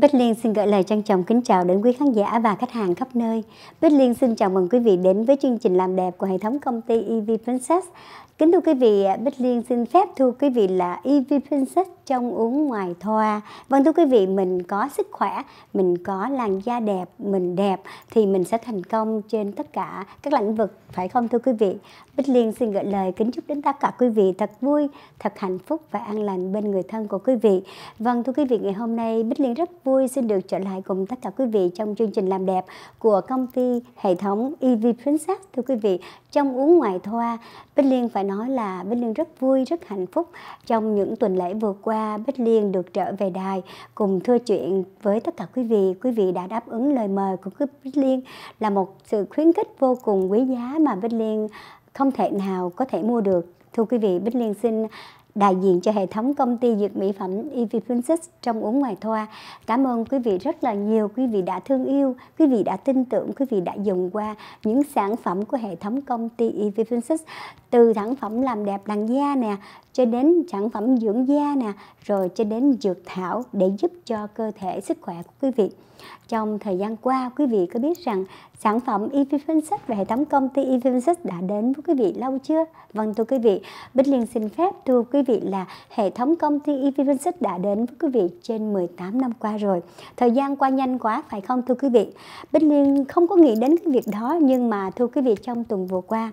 Bích Liên xin gửi lời trân trọng kính chào đến quý khán giả và khách hàng khắp nơi. Bích Liên xin chào mừng quý vị đến với chương trình làm đẹp của hệ thống công ty EV Princess. Kính thưa quý vị, Bích Liên xin phép thưa quý vị là EV Princess trong uống ngoài thoa vâng thưa quý vị mình có sức khỏe mình có làn da đẹp mình đẹp thì mình sẽ thành công trên tất cả các lĩnh vực phải không thưa quý vị bích liên xin gửi lời kính chúc đến tất cả quý vị thật vui thật hạnh phúc và an lành bên người thân của quý vị vâng thưa quý vị ngày hôm nay bích liên rất vui xin được trở lại cùng tất cả quý vị trong chương trình làm đẹp của công ty hệ thống ev princess thưa quý vị trong uống ngoài thoa bích liên phải nói là bích liên rất vui rất hạnh phúc trong những tuần lễ vừa qua Bích Liên được trở về đài cùng thưa chuyện với tất cả quý vị. Quý vị đã đáp ứng lời mời của Bích Liên là một sự khuyến khích vô cùng quý giá mà Bích Liên không thể nào có thể mua được. Thưa quý vị, Bích Liên xin đại diện cho hệ thống công ty dược mỹ phẩm Evie Princess trong uống ngoài thoa. Cảm ơn quý vị rất là nhiều, quý vị đã thương yêu, quý vị đã tin tưởng, quý vị đã dùng qua những sản phẩm của hệ thống công ty Evie Princess từ sản phẩm làm đẹp làn da nè, cho đến sản phẩm dưỡng da nè, rồi cho đến dược thảo để giúp cho cơ thể sức khỏe của quý vị. Trong thời gian qua, quý vị có biết rằng sản phẩm EVFinSec và hệ thống công ty EVFinSec đã đến với quý vị lâu chưa? Vâng thưa quý vị, Bích Liên xin phép thưa quý vị là hệ thống công ty EVFinSec đã đến với quý vị trên 18 năm qua rồi. Thời gian qua nhanh quá phải không thưa quý vị? Bích Liên không có nghĩ đến cái việc đó nhưng mà thưa quý vị trong tuần vừa qua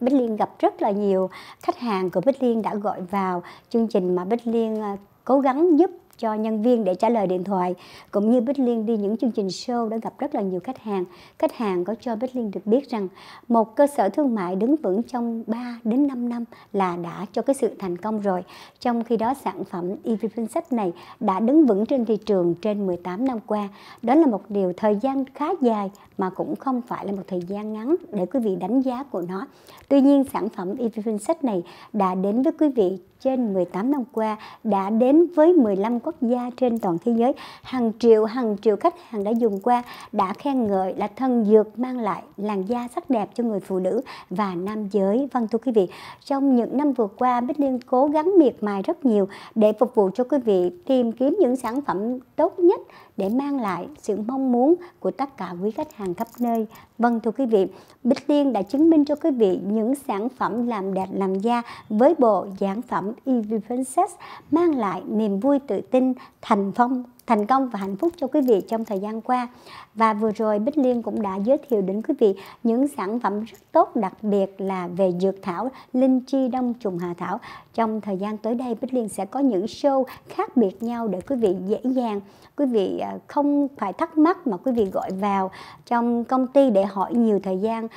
Bích Liên gặp rất là nhiều khách hàng của Bích Liên đã gọi vào chương trình mà Bích Liên à, cố gắng giúp cho nhân viên để trả lời điện thoại cũng như Bích Liên đi những chương trình show đã gặp rất là nhiều khách hàng khách hàng có cho Bích Liên được biết rằng một cơ sở thương mại đứng vững trong 3 đến 5 năm là đã cho cái sự thành công rồi trong khi đó sản phẩm EV Princess này đã đứng vững trên thị trường trên 18 năm qua đó là một điều thời gian khá dài mà cũng không phải là một thời gian ngắn để quý vị đánh giá của nó tuy nhiên sản phẩm EV Princess này đã đến với quý vị trên 18 năm qua đã đến với 15 quốc gia trên toàn thế giới hàng triệu hàng triệu khách hàng đã dùng qua đã khen ngợi là thân dược mang lại làn da sắc đẹp cho người phụ nữ và nam giới vâng thưa quý vị trong những năm vừa qua Bích Liên cố gắng miệt mài rất nhiều để phục vụ cho quý vị tìm kiếm những sản phẩm tốt nhất để mang lại sự mong muốn của tất cả quý khách hàng khắp nơi. Vâng thưa quý vị, Bích Liên đã chứng minh cho quý vị những sản phẩm làm đẹp làm da với bộ sản phẩm Evie Princess mang lại niềm vui tự tin tin thành phong thành công và hạnh phúc cho quý vị trong thời gian qua. Và vừa rồi Bích Liên cũng đã giới thiệu đến quý vị những sản phẩm rất tốt đặc biệt là về dược thảo linh chi đông trùng hạ thảo. Trong thời gian tới đây Bích Liên sẽ có những show khác biệt nhau để quý vị dễ dàng quý vị à, không phải thắc mắc mà quý vị gọi vào trong công ty để hỏi nhiều thời gian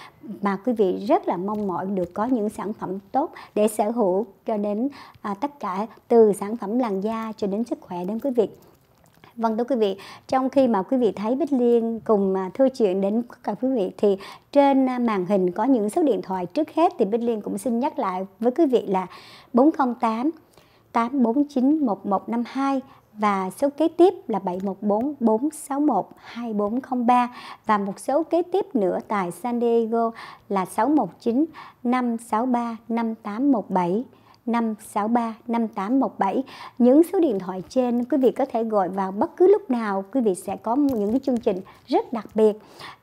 mà quý vị rất là mong mỏi được có những sản phẩm tốt để sở hữu cho đến à, tất cả từ sản phẩm làn da cho đến sức khỏe đến quý vị. Vâng thưa quý vị, trong khi mà quý vị thấy Bích Liên cùng à, thưa chuyện đến các quý vị thì trên à, màn hình có những số điện thoại trước hết thì Bích Liên cũng xin nhắc lại với quý vị là 408 849 1152 và số kế tiếp là 714 461 2403 và một số kế tiếp nữa tại San Diego là 619 563 5817 563 5817. Những số điện thoại trên quý vị có thể gọi vào bất cứ lúc nào quý vị sẽ có những cái chương trình rất đặc biệt.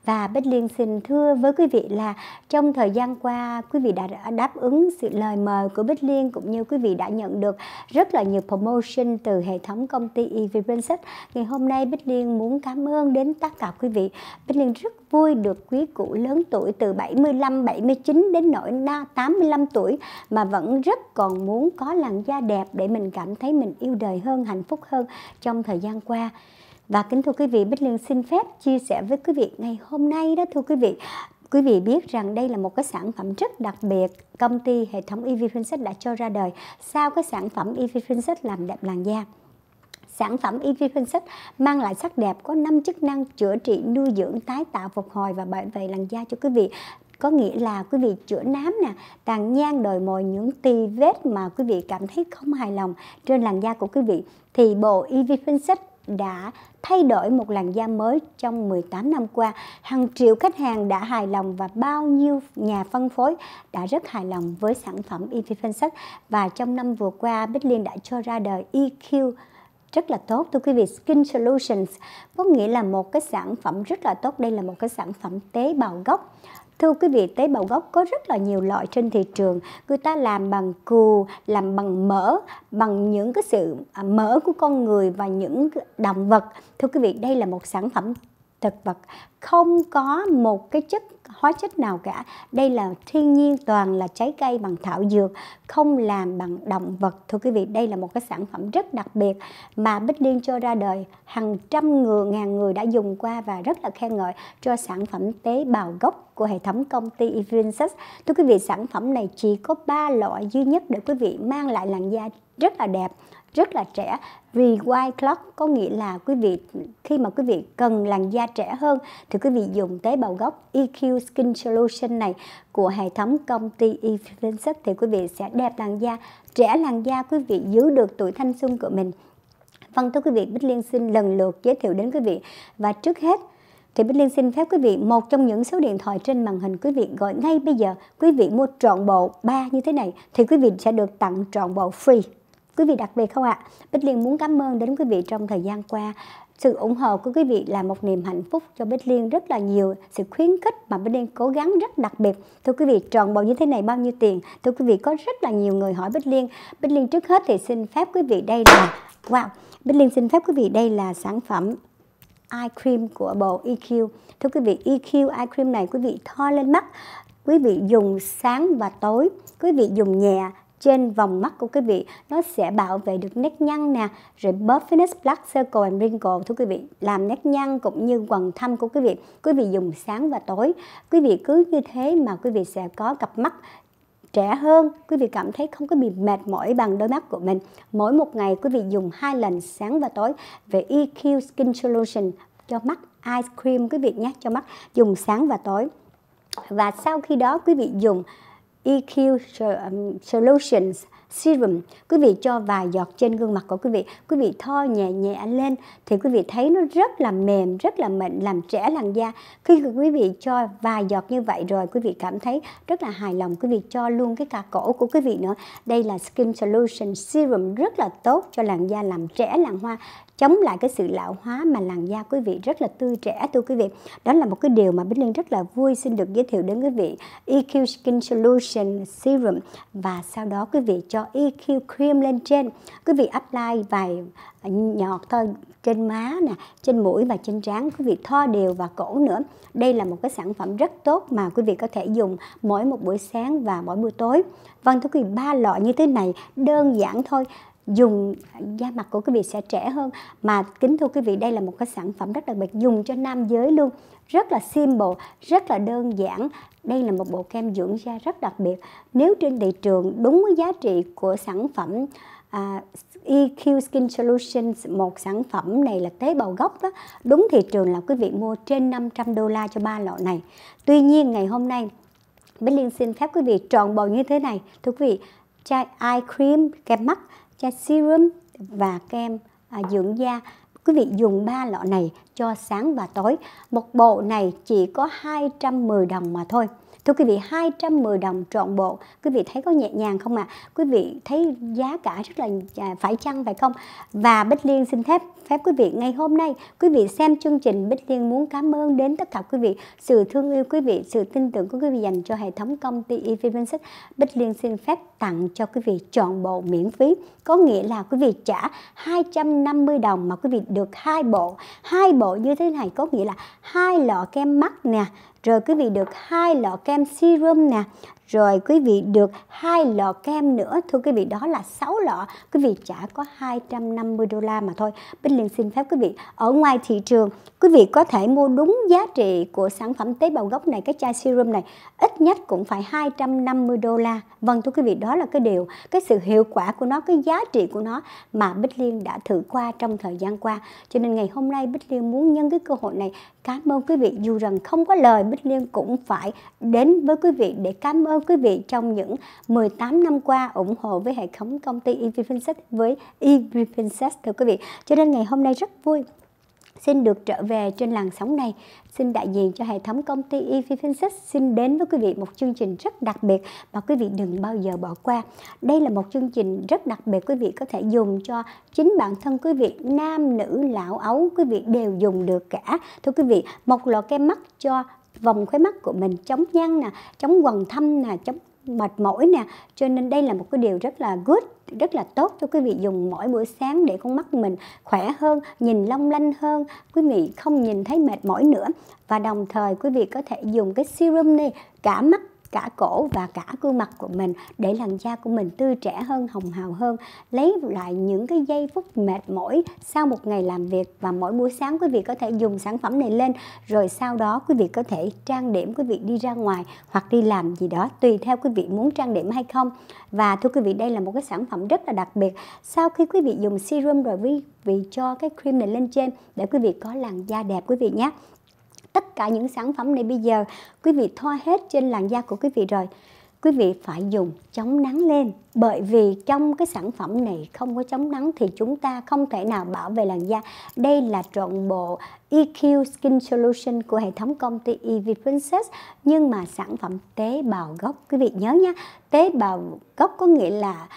Và Bích Liên xin thưa với quý vị là trong thời gian qua quý vị đã đáp ứng sự lời mời của Bích Liên cũng như quý vị đã nhận được rất là nhiều promotion từ hệ thống công ty EV Princess. Ngày hôm nay Bích Liên muốn cảm ơn đến tất cả quý vị. Bích Liên rất vui được quý cụ lớn tuổi từ 75, 79 đến nỗi 85 tuổi mà vẫn rất còn muốn có làn da đẹp để mình cảm thấy mình yêu đời hơn, hạnh phúc hơn trong thời gian qua. Và kính thưa quý vị, Bích Liên xin phép chia sẻ với quý vị ngày hôm nay đó thưa quý vị, Quý vị biết rằng đây là một cái sản phẩm rất đặc biệt công ty hệ thống EV Princess đã cho ra đời sau cái sản phẩm EV Princess làm đẹp làn da. Sản phẩm EV Princess mang lại sắc đẹp có 5 chức năng chữa trị, nuôi dưỡng, tái tạo, phục hồi và bảo vệ làn da cho quý vị có nghĩa là quý vị chữa nám nè tàn nhang đồi mồi những tì vết mà quý vị cảm thấy không hài lòng trên làn da của quý vị thì bộ EV Princess đã thay đổi một làn da mới trong 18 năm qua. Hàng triệu khách hàng đã hài lòng và bao nhiêu nhà phân phối đã rất hài lòng với sản phẩm EV Princess. Và trong năm vừa qua, Bích Liên đã cho ra đời EQ rất là tốt thưa quý vị Skin Solutions có nghĩa là một cái sản phẩm rất là tốt đây là một cái sản phẩm tế bào gốc Thưa quý vị, tế bào gốc có rất là nhiều loại trên thị trường. Người ta làm bằng cù làm bằng mỡ, bằng những cái sự à, mỡ của con người và những động vật. Thưa quý vị, đây là một sản phẩm thực vật không có một cái chất hóa chất nào cả đây là thiên nhiên toàn là trái cây bằng thảo dược không làm bằng động vật thưa quý vị đây là một cái sản phẩm rất đặc biệt mà Bích Liên cho ra đời hàng trăm người ngàn người đã dùng qua và rất là khen ngợi cho sản phẩm tế bào gốc của hệ thống công ty Evinsys. Thưa quý vị, sản phẩm này chỉ có 3 loại duy nhất để quý vị mang lại làn da rất là đẹp, rất là trẻ vì clock có nghĩa là quý vị khi mà quý vị cần làn da trẻ hơn thì quý vị dùng tế bào gốc EQ Blue Skin Solution này của hệ thống công ty Evinsec thì quý vị sẽ đẹp làn da, trẻ làn da quý vị giữ được tuổi thanh xuân của mình. Vâng thưa quý vị, Bích Liên xin lần lượt giới thiệu đến quý vị và trước hết thì Bích Liên xin phép quý vị một trong những số điện thoại trên màn hình quý vị gọi ngay bây giờ quý vị mua trọn bộ ba như thế này thì quý vị sẽ được tặng trọn bộ free Quý vị đặc biệt không ạ? Bích Liên muốn cảm ơn đến quý vị trong thời gian qua sự ủng hộ của quý vị là một niềm hạnh phúc cho Bích Liên rất là nhiều sự khuyến khích mà Bích Liên cố gắng rất đặc biệt thưa quý vị tròn bầu như thế này bao nhiêu tiền thưa quý vị có rất là nhiều người hỏi Bích Liên Bích Liên trước hết thì xin phép quý vị đây là wow Bích Liên xin phép quý vị đây là sản phẩm eye cream của bộ EQ thưa quý vị EQ eye cream này quý vị thoa lên mắt quý vị dùng sáng và tối quý vị dùng nhẹ trên vòng mắt của quý vị nó sẽ bảo vệ được nét nhăn nè rồi buffiness black circle and wrinkle thưa quý vị làm nét nhăn cũng như quầng thâm của quý vị quý vị dùng sáng và tối quý vị cứ như thế mà quý vị sẽ có cặp mắt trẻ hơn quý vị cảm thấy không có bị mệt mỏi bằng đôi mắt của mình mỗi một ngày quý vị dùng hai lần sáng và tối về EQ Skin Solution cho mắt ice cream quý vị nhé cho mắt dùng sáng và tối và sau khi đó quý vị dùng EQ um, Solutions Serum quý vị cho vài giọt trên gương mặt của quý vị quý vị tho nhẹ nhẹ lên thì quý vị thấy nó rất là mềm rất là mịn làm trẻ làn da khi quý vị cho vài giọt như vậy rồi quý vị cảm thấy rất là hài lòng quý vị cho luôn cái cà cổ của quý vị nữa đây là Skin Solution Serum rất là tốt cho làn da làm trẻ làn hoa chống lại cái sự lão hóa mà làn da quý vị rất là tươi trẻ thưa quý vị đó là một cái điều mà Bích Liên rất là vui xin được giới thiệu đến quý vị EQ Skin Solution Serum và sau đó quý vị cho EQ Cream lên trên quý vị apply vài nhọt thôi trên má nè trên mũi và trên trán quý vị thoa đều và cổ nữa đây là một cái sản phẩm rất tốt mà quý vị có thể dùng mỗi một buổi sáng và mỗi buổi tối vâng thưa quý vị ba loại như thế này đơn giản thôi dùng da mặt của quý vị sẽ trẻ hơn mà kính thưa quý vị đây là một cái sản phẩm rất đặc biệt dùng cho nam giới luôn rất là simple rất là đơn giản đây là một bộ kem dưỡng da rất đặc biệt nếu trên thị trường đúng với giá trị của sản phẩm à, EQ Skin Solutions một sản phẩm này là tế bào gốc đó đúng thị trường là quý vị mua trên 500 đô la cho ba lọ này tuy nhiên ngày hôm nay Bích Liên xin phép quý vị tròn bầu như thế này thưa quý vị chai eye cream kem mắt chai serum và kem à, dưỡng da quý vị dùng ba lọ này cho sáng và tối một bộ này chỉ có 210 đồng mà thôi Thưa quý vị, 210 đồng trọn bộ. Quý vị thấy có nhẹ nhàng không ạ? À? Quý vị thấy giá cả rất là à, phải chăng phải không? Và Bích Liên xin phép phép quý vị ngày hôm nay quý vị xem chương trình Bích Liên muốn cảm ơn đến tất cả quý vị sự thương yêu quý vị, sự tin tưởng của quý vị dành cho hệ thống công ty eFinancial. Bích Liên xin phép tặng cho quý vị trọn bộ miễn phí. Có nghĩa là quý vị trả 250 đồng mà quý vị được hai bộ. hai bộ như thế này có nghĩa là hai lọ kem mắt nè, rồi quý vị được hai lọ kem serum nè rồi quý vị được hai lọ kem nữa thưa quý vị đó là 6 lọ quý vị trả có 250 đô la mà thôi Bích Liên xin phép quý vị ở ngoài thị trường quý vị có thể mua đúng giá trị của sản phẩm tế bào gốc này cái chai serum này ít nhất cũng phải 250 đô la vâng thưa quý vị đó là cái điều cái sự hiệu quả của nó cái giá trị của nó mà Bích Liên đã thử qua trong thời gian qua cho nên ngày hôm nay Bích Liên muốn nhân cái cơ hội này cảm ơn quý vị dù rằng không có lời Bích Liên cũng phải đến với quý vị để cảm ơn ơn quý vị trong những 18 năm qua ủng hộ với hệ thống công ty EV Princess với EV Princess thưa quý vị. Cho nên ngày hôm nay rất vui xin được trở về trên làn sóng này xin đại diện cho hệ thống công ty EV Princess xin đến với quý vị một chương trình rất đặc biệt mà quý vị đừng bao giờ bỏ qua. Đây là một chương trình rất đặc biệt quý vị có thể dùng cho chính bản thân quý vị, nam, nữ, lão, ấu quý vị đều dùng được cả. Thưa quý vị, một lọ kem mắt cho vòng khóe mắt của mình chống nhăn nè chống quần thâm nè chống mệt mỏi nè cho nên đây là một cái điều rất là good rất là tốt cho quý vị dùng mỗi buổi sáng để con mắt mình khỏe hơn nhìn long lanh hơn quý vị không nhìn thấy mệt mỏi nữa và đồng thời quý vị có thể dùng cái serum này cả mắt cả cổ và cả gương mặt của mình để làn da của mình tươi trẻ hơn, hồng hào hơn. Lấy lại những cái giây phút mệt mỏi sau một ngày làm việc và mỗi buổi sáng quý vị có thể dùng sản phẩm này lên rồi sau đó quý vị có thể trang điểm quý vị đi ra ngoài hoặc đi làm gì đó tùy theo quý vị muốn trang điểm hay không. Và thưa quý vị đây là một cái sản phẩm rất là đặc biệt. Sau khi quý vị dùng serum rồi quý vị cho cái cream này lên trên để quý vị có làn da đẹp quý vị nhé tất cả những sản phẩm này bây giờ quý vị thoa hết trên làn da của quý vị rồi quý vị phải dùng chống nắng lên bởi vì trong cái sản phẩm này không có chống nắng thì chúng ta không thể nào bảo vệ làn da đây là trọn bộ EQ Skin Solution của hệ thống công ty EV Princess nhưng mà sản phẩm tế bào gốc quý vị nhớ nha tế bào gốc có nghĩa là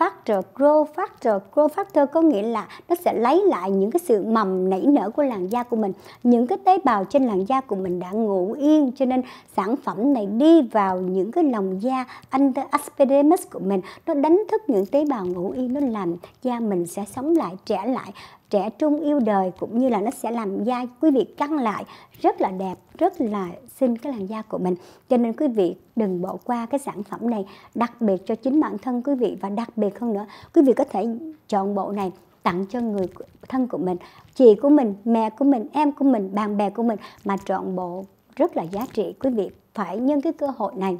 factor Grow, factor Grow, factor có nghĩa là nó sẽ lấy lại những cái sự mầm nảy nở của làn da của mình những cái tế bào trên làn da của mình đã ngủ yên cho nên sản phẩm này đi vào những cái lòng da under epidermis của mình nó đánh thức những tế bào ngủ yên nó làm da mình sẽ sống lại trẻ lại trẻ trung yêu đời cũng như là nó sẽ làm da quý vị căng lại rất là đẹp rất là xinh cái làn da của mình cho nên quý vị đừng bỏ qua cái sản phẩm này đặc biệt cho chính bản thân quý vị và đặc biệt hơn nữa quý vị có thể chọn bộ này tặng cho người thân của mình chị của mình mẹ của mình em của mình bạn bè của mình mà chọn bộ rất là giá trị quý vị phải nhân cái cơ hội này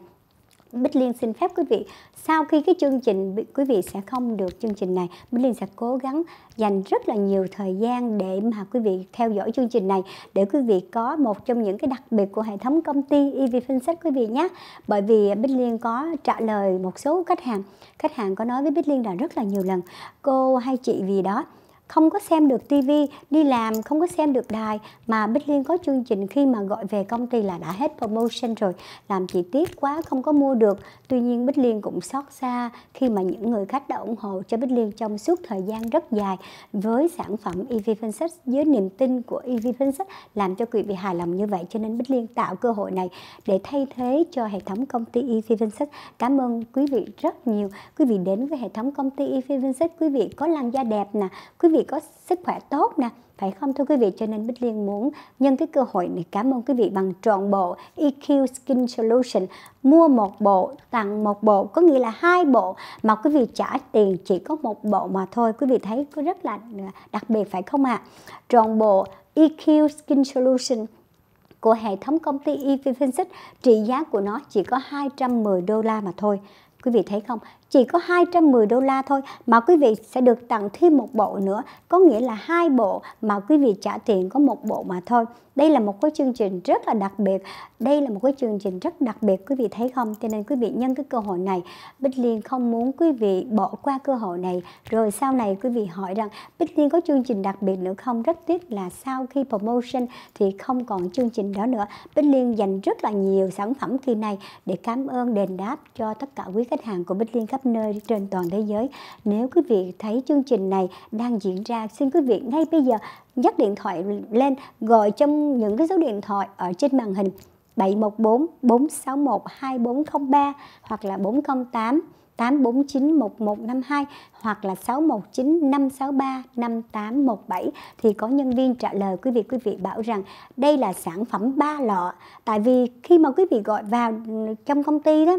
Bích Liên xin phép quý vị sau khi cái chương trình quý vị sẽ không được chương trình này Bích Liên sẽ cố gắng dành rất là nhiều thời gian để mà quý vị theo dõi chương trình này để quý vị có một trong những cái đặc biệt của hệ thống công ty EV Finset quý vị nhé bởi vì Bích Liên có trả lời một số khách hàng khách hàng có nói với Bích Liên là rất là nhiều lần cô hay chị vì đó không có xem được tivi đi làm không có xem được đài mà bích liên có chương trình khi mà gọi về công ty là đã hết promotion rồi làm chị tiếc quá không có mua được tuy nhiên bích liên cũng xót xa khi mà những người khách đã ủng hộ cho bích liên trong suốt thời gian rất dài với sản phẩm ev princess với niềm tin của ev princess làm cho quý vị hài lòng như vậy cho nên bích liên tạo cơ hội này để thay thế cho hệ thống công ty ev princess cảm ơn quý vị rất nhiều quý vị đến với hệ thống công ty ev princess quý vị có làn da đẹp nè quý vị vị có sức khỏe tốt nè phải không thưa quý vị cho nên Bích Liên muốn nhân cái cơ hội này cảm ơn quý vị bằng trọn bộ EQ Skin Solution mua một bộ tặng một bộ có nghĩa là hai bộ mà quý vị trả tiền chỉ có một bộ mà thôi quý vị thấy có rất là à, đặc biệt phải không ạ à? trọn bộ EQ Skin Solution của hệ thống công ty EV trị giá của nó chỉ có 210 đô la mà thôi Quý vị thấy không? Chỉ có 210 đô la thôi mà quý vị sẽ được tặng thêm một bộ nữa, có nghĩa là hai bộ mà quý vị trả tiền có một bộ mà thôi đây là một cái chương trình rất là đặc biệt đây là một cái chương trình rất đặc biệt quý vị thấy không cho nên quý vị nhân cái cơ hội này Bích Liên không muốn quý vị bỏ qua cơ hội này rồi sau này quý vị hỏi rằng Bích Liên có chương trình đặc biệt nữa không rất tiếc là sau khi promotion thì không còn chương trình đó nữa Bích Liên dành rất là nhiều sản phẩm kỳ này để cảm ơn đền đáp cho tất cả quý khách hàng của Bích Liên khắp nơi trên toàn thế giới nếu quý vị thấy chương trình này đang diễn ra xin quý vị ngay bây giờ dắt điện thoại lên gọi trong những cái số điện thoại ở trên màn hình 714 461 2403 hoặc là 408 849 1152 hoặc là 619 563 5817 thì có nhân viên trả lời quý vị quý vị bảo rằng đây là sản phẩm ba lọ tại vì khi mà quý vị gọi vào trong công ty đó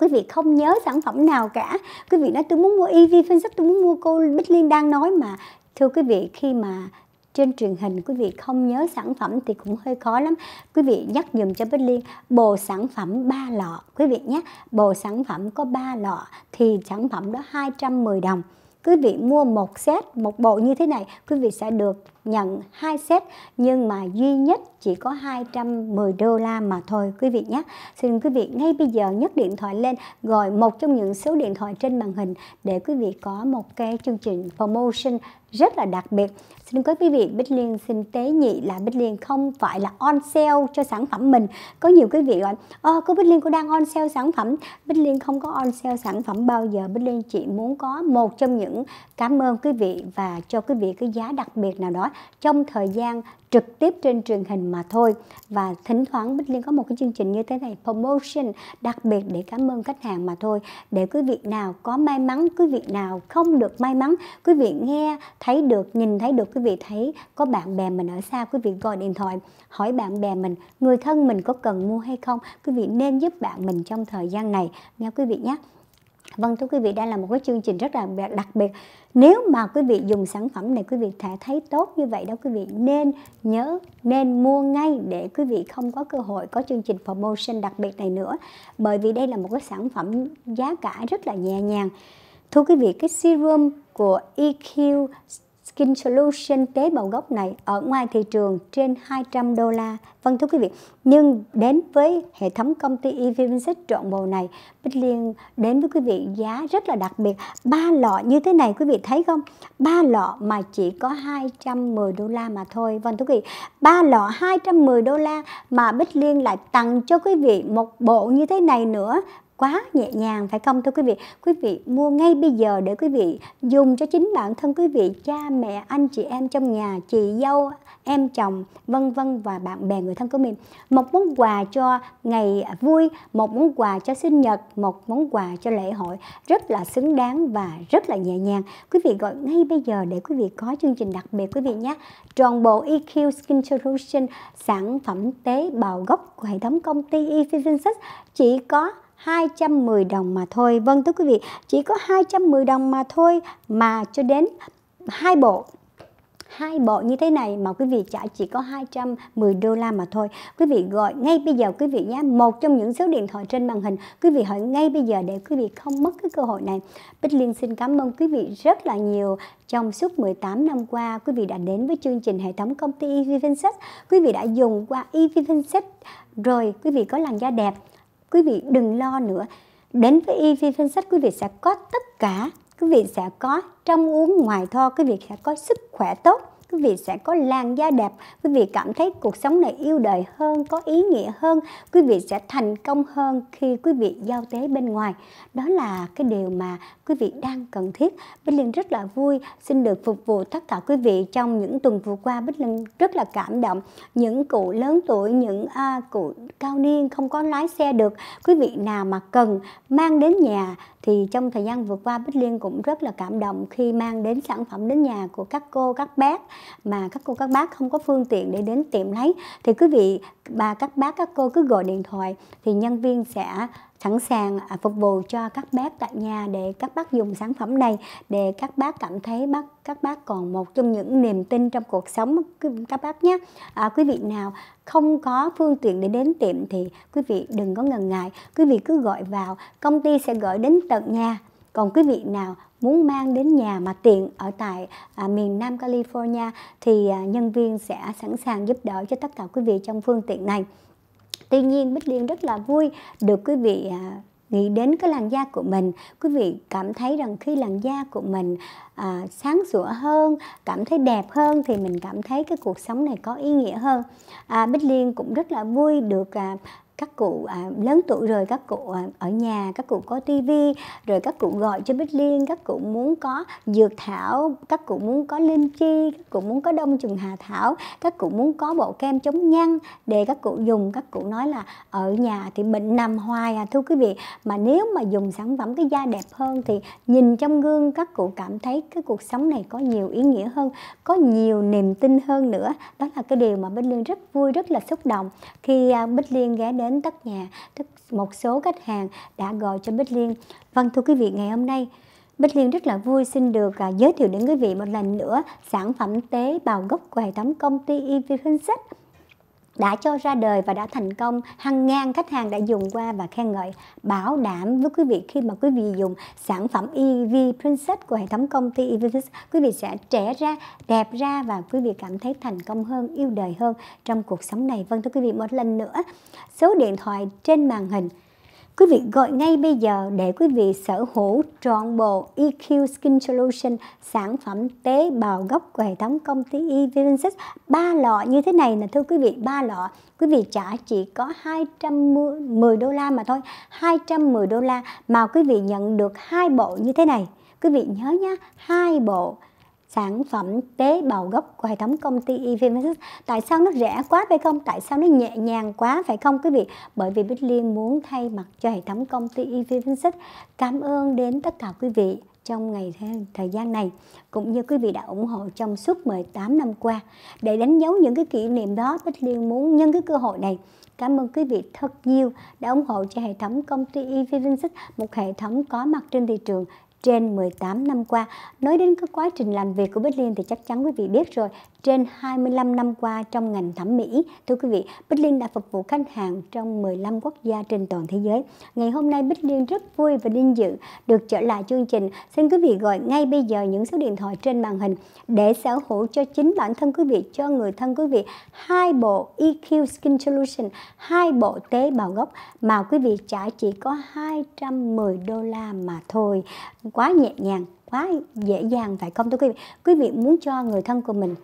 quý vị không nhớ sản phẩm nào cả quý vị nói tôi muốn mua EV phân tôi muốn mua cô Bích Liên đang nói mà thưa quý vị khi mà trên truyền hình quý vị không nhớ sản phẩm thì cũng hơi khó lắm quý vị nhắc dùm cho Bích Liên bồ sản phẩm 3 lọ quý vị nhé bồ sản phẩm có 3 lọ thì sản phẩm đó 210 đồng quý vị mua một set một bộ như thế này quý vị sẽ được nhận hai set nhưng mà duy nhất chỉ có 210 đô la mà thôi quý vị nhé xin quý vị ngay bây giờ nhấc điện thoại lên gọi một trong những số điện thoại trên màn hình để quý vị có một cái chương trình promotion rất là đặc biệt xin quý vị Bích Liên xin tế nhị là Bích Liên không phải là on sale cho sản phẩm mình có nhiều quý vị gọi ờ cô Bích Liên cô đang on sale sản phẩm Bích Liên không có on sale sản phẩm bao giờ Bích Liên chỉ muốn có một trong những cảm ơn quý vị và cho quý vị cái giá đặc biệt nào đó trong thời gian trực tiếp trên truyền hình mà thôi và thỉnh thoảng Bích Liên có một cái chương trình như thế này promotion đặc biệt để cảm ơn khách hàng mà thôi để quý vị nào có may mắn quý vị nào không được may mắn quý vị nghe thấy được nhìn thấy được quý vị thấy có bạn bè mình ở xa quý vị gọi điện thoại hỏi bạn bè mình người thân mình có cần mua hay không quý vị nên giúp bạn mình trong thời gian này nha quý vị nhé Vâng thưa quý vị, đây là một cái chương trình rất là đặc biệt. Nếu mà quý vị dùng sản phẩm này quý vị thể thấy tốt như vậy đó quý vị nên nhớ nên mua ngay để quý vị không có cơ hội có chương trình promotion đặc biệt này nữa. Bởi vì đây là một cái sản phẩm giá cả rất là nhẹ nhàng. Thưa quý vị, cái serum của EQ Skin Solution tế bào gốc này ở ngoài thị trường trên 200 đô la. Vâng thưa quý vị, nhưng đến với hệ thống công ty Evinsys trọn bộ này, Bích Liên đến với quý vị giá rất là đặc biệt. Ba lọ như thế này quý vị thấy không? Ba lọ mà chỉ có 210 đô la mà thôi. Vâng thưa quý vị, ba lọ 210 đô la mà Bích Liên lại tặng cho quý vị một bộ như thế này nữa quá nhẹ nhàng phải không thưa quý vị quý vị mua ngay bây giờ để quý vị dùng cho chính bản thân quý vị cha mẹ anh chị em trong nhà chị dâu em chồng vân vân và bạn bè người thân của mình một món quà cho ngày vui một món quà cho sinh nhật một món quà cho lễ hội rất là xứng đáng và rất là nhẹ nhàng quý vị gọi ngay bây giờ để quý vị có chương trình đặc biệt quý vị nhé toàn bộ EQ Skin Solution sản phẩm tế bào gốc của hệ thống công ty EV Vinsys chỉ có 210 đồng mà thôi. Vâng thưa quý vị, chỉ có 210 đồng mà thôi mà cho đến hai bộ hai bộ như thế này mà quý vị trả chỉ có 210 đô la mà thôi. Quý vị gọi ngay bây giờ quý vị nhé, một trong những số điện thoại trên màn hình, quý vị hỏi ngay bây giờ để quý vị không mất cái cơ hội này. Bích Liên xin cảm ơn quý vị rất là nhiều. Trong suốt 18 năm qua, quý vị đã đến với chương trình hệ thống công ty EVFinset. Quý vị đã dùng qua EVFinset rồi quý vị có làn da đẹp quý vị đừng lo nữa đến với EV phân sách quý vị sẽ có tất cả quý vị sẽ có trong uống ngoài thoa quý vị sẽ có sức khỏe tốt quý vị sẽ có làn da đẹp quý vị cảm thấy cuộc sống này yêu đời hơn có ý nghĩa hơn quý vị sẽ thành công hơn khi quý vị giao tế bên ngoài đó là cái điều mà quý vị đang cần thiết Bích Liên rất là vui xin được phục vụ tất cả quý vị trong những tuần vừa qua Bích Liên rất là cảm động những cụ lớn tuổi những à, cụ cao niên không có lái xe được quý vị nào mà cần mang đến nhà thì trong thời gian vừa qua Bích Liên cũng rất là cảm động khi mang đến sản phẩm đến nhà của các cô các bác mà các cô các bác không có phương tiện để đến tiệm lấy thì quý vị bà các bác các cô cứ gọi điện thoại thì nhân viên sẽ sẵn sàng à, phục vụ cho các bác tại nhà để các bác dùng sản phẩm này để các bác cảm thấy bác các bác còn một trong những niềm tin trong cuộc sống các bác nhé à, quý vị nào không có phương tiện để đến tiệm thì quý vị đừng có ngần ngại quý vị cứ gọi vào công ty sẽ gửi đến tận nhà còn quý vị nào muốn mang đến nhà mà tiện ở tại à, miền Nam California thì à, nhân viên sẽ sẵn sàng giúp đỡ cho tất cả quý vị trong phương tiện này. Tuy nhiên Bích Liên rất là vui được quý vị à, nghĩ đến cái làn da của mình quý vị cảm thấy rằng khi làn da của mình à, sáng sủa hơn cảm thấy đẹp hơn thì mình cảm thấy cái cuộc sống này có ý nghĩa hơn à, bích liên cũng rất là vui được à, các cụ à, lớn tuổi rồi các cụ à, ở nhà các cụ có tivi rồi các cụ gọi cho bích liên các cụ muốn có dược thảo các cụ muốn có linh chi các cụ muốn có đông trùng hà thảo các cụ muốn có bộ kem chống nhăn để các cụ dùng các cụ nói là ở nhà thì bệnh nằm hoài à thưa quý vị mà nếu mà dùng sản phẩm cái da đẹp hơn thì nhìn trong gương các cụ cảm thấy cái cuộc sống này có nhiều ý nghĩa hơn có nhiều niềm tin hơn nữa đó là cái điều mà bích liên rất vui rất là xúc động khi à, bích liên ghé đến đến tất nhà tất một số khách hàng đã gọi cho Bích Liên vâng thưa quý vị ngày hôm nay Bích Liên rất là vui xin được à, giới thiệu đến quý vị một lần nữa sản phẩm tế bào gốc của hệ thống công ty EV Princess đã cho ra đời và đã thành công hàng ngàn khách hàng đã dùng qua và khen ngợi bảo đảm với quý vị khi mà quý vị dùng sản phẩm EV Princess của hệ thống công ty EV quý vị sẽ trẻ ra đẹp ra và quý vị cảm thấy thành công hơn yêu đời hơn trong cuộc sống này vâng thưa quý vị một lần nữa số điện thoại trên màn hình Quý vị gọi ngay bây giờ để quý vị sở hữu trọn bộ EQ Skin Solution sản phẩm tế bào gốc của hệ thống công ty Evinsys ba lọ như thế này là thưa quý vị ba lọ quý vị trả chỉ có 210 đô la mà thôi 210 đô la mà quý vị nhận được hai bộ như thế này quý vị nhớ nhá hai bộ sản phẩm tế bào gốc của hệ thống công ty EVMS tại sao nó rẻ quá phải không tại sao nó nhẹ nhàng quá phải không quý vị bởi vì Bích Liên muốn thay mặt cho hệ thống công ty EVMS cảm ơn đến tất cả quý vị trong ngày thời gian này cũng như quý vị đã ủng hộ trong suốt 18 năm qua để đánh dấu những cái kỷ niệm đó Bích Liên muốn nhân cái cơ hội này cảm ơn quý vị thật nhiều đã ủng hộ cho hệ thống công ty EV Vinxx một hệ thống có mặt trên thị trường trên 18 năm qua. Nói đến cái quá trình làm việc của Bích Liên thì chắc chắn quý vị biết rồi, trên 25 năm qua trong ngành thẩm mỹ, thưa quý vị, Bích Liên đã phục vụ khách hàng trong 15 quốc gia trên toàn thế giới. Ngày hôm nay Bích Liên rất vui và vinh dự được trở lại chương trình. Xin quý vị gọi ngay bây giờ những số điện thoại trên màn hình để sở hữu cho chính bản thân quý vị, cho người thân quý vị hai bộ EQ Skin Solution, hai bộ tế bào gốc mà quý vị trả chỉ có 210 đô la mà thôi quá nhẹ nhàng quá dễ dàng phải không thưa quý vị quý vị muốn cho người thân của mình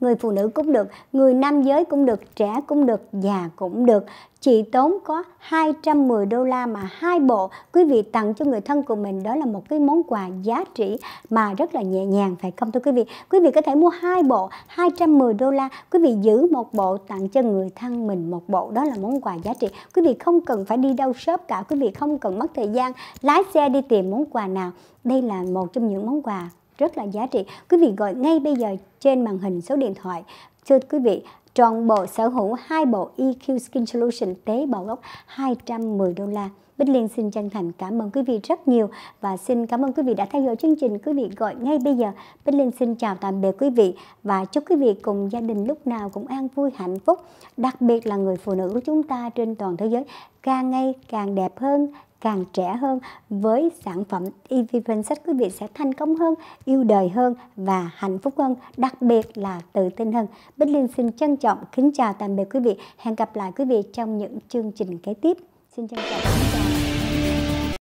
người phụ nữ cũng được, người nam giới cũng được, trẻ cũng được, già cũng được. Chị tốn có 210 đô la mà hai bộ quý vị tặng cho người thân của mình đó là một cái món quà giá trị mà rất là nhẹ nhàng phải không thưa quý vị? Quý vị có thể mua hai bộ 210 đô la, quý vị giữ một bộ tặng cho người thân mình một bộ đó là món quà giá trị. Quý vị không cần phải đi đâu shop cả, quý vị không cần mất thời gian lái xe đi tìm món quà nào. Đây là một trong những món quà rất là giá trị quý vị gọi ngay bây giờ trên màn hình số điện thoại thưa quý vị trọn bộ sở hữu hai bộ EQ Skin Solution tế bào gốc 210 đô la Bích Liên xin chân thành cảm ơn quý vị rất nhiều và xin cảm ơn quý vị đã theo dõi chương trình. Quý vị gọi ngay bây giờ. Bích Liên xin chào tạm biệt quý vị và chúc quý vị cùng gia đình lúc nào cũng an vui hạnh phúc. Đặc biệt là người phụ nữ của chúng ta trên toàn thế giới càng ngày càng đẹp hơn, càng trẻ hơn với sản phẩm EVPen sách quý vị sẽ thành công hơn, yêu đời hơn và hạnh phúc hơn, đặc biệt là tự tin hơn. Bích Liên xin trân trọng kính chào tạm biệt quý vị. Hẹn gặp lại quý vị trong những chương trình kế tiếp. Xin trân trọng kính chào.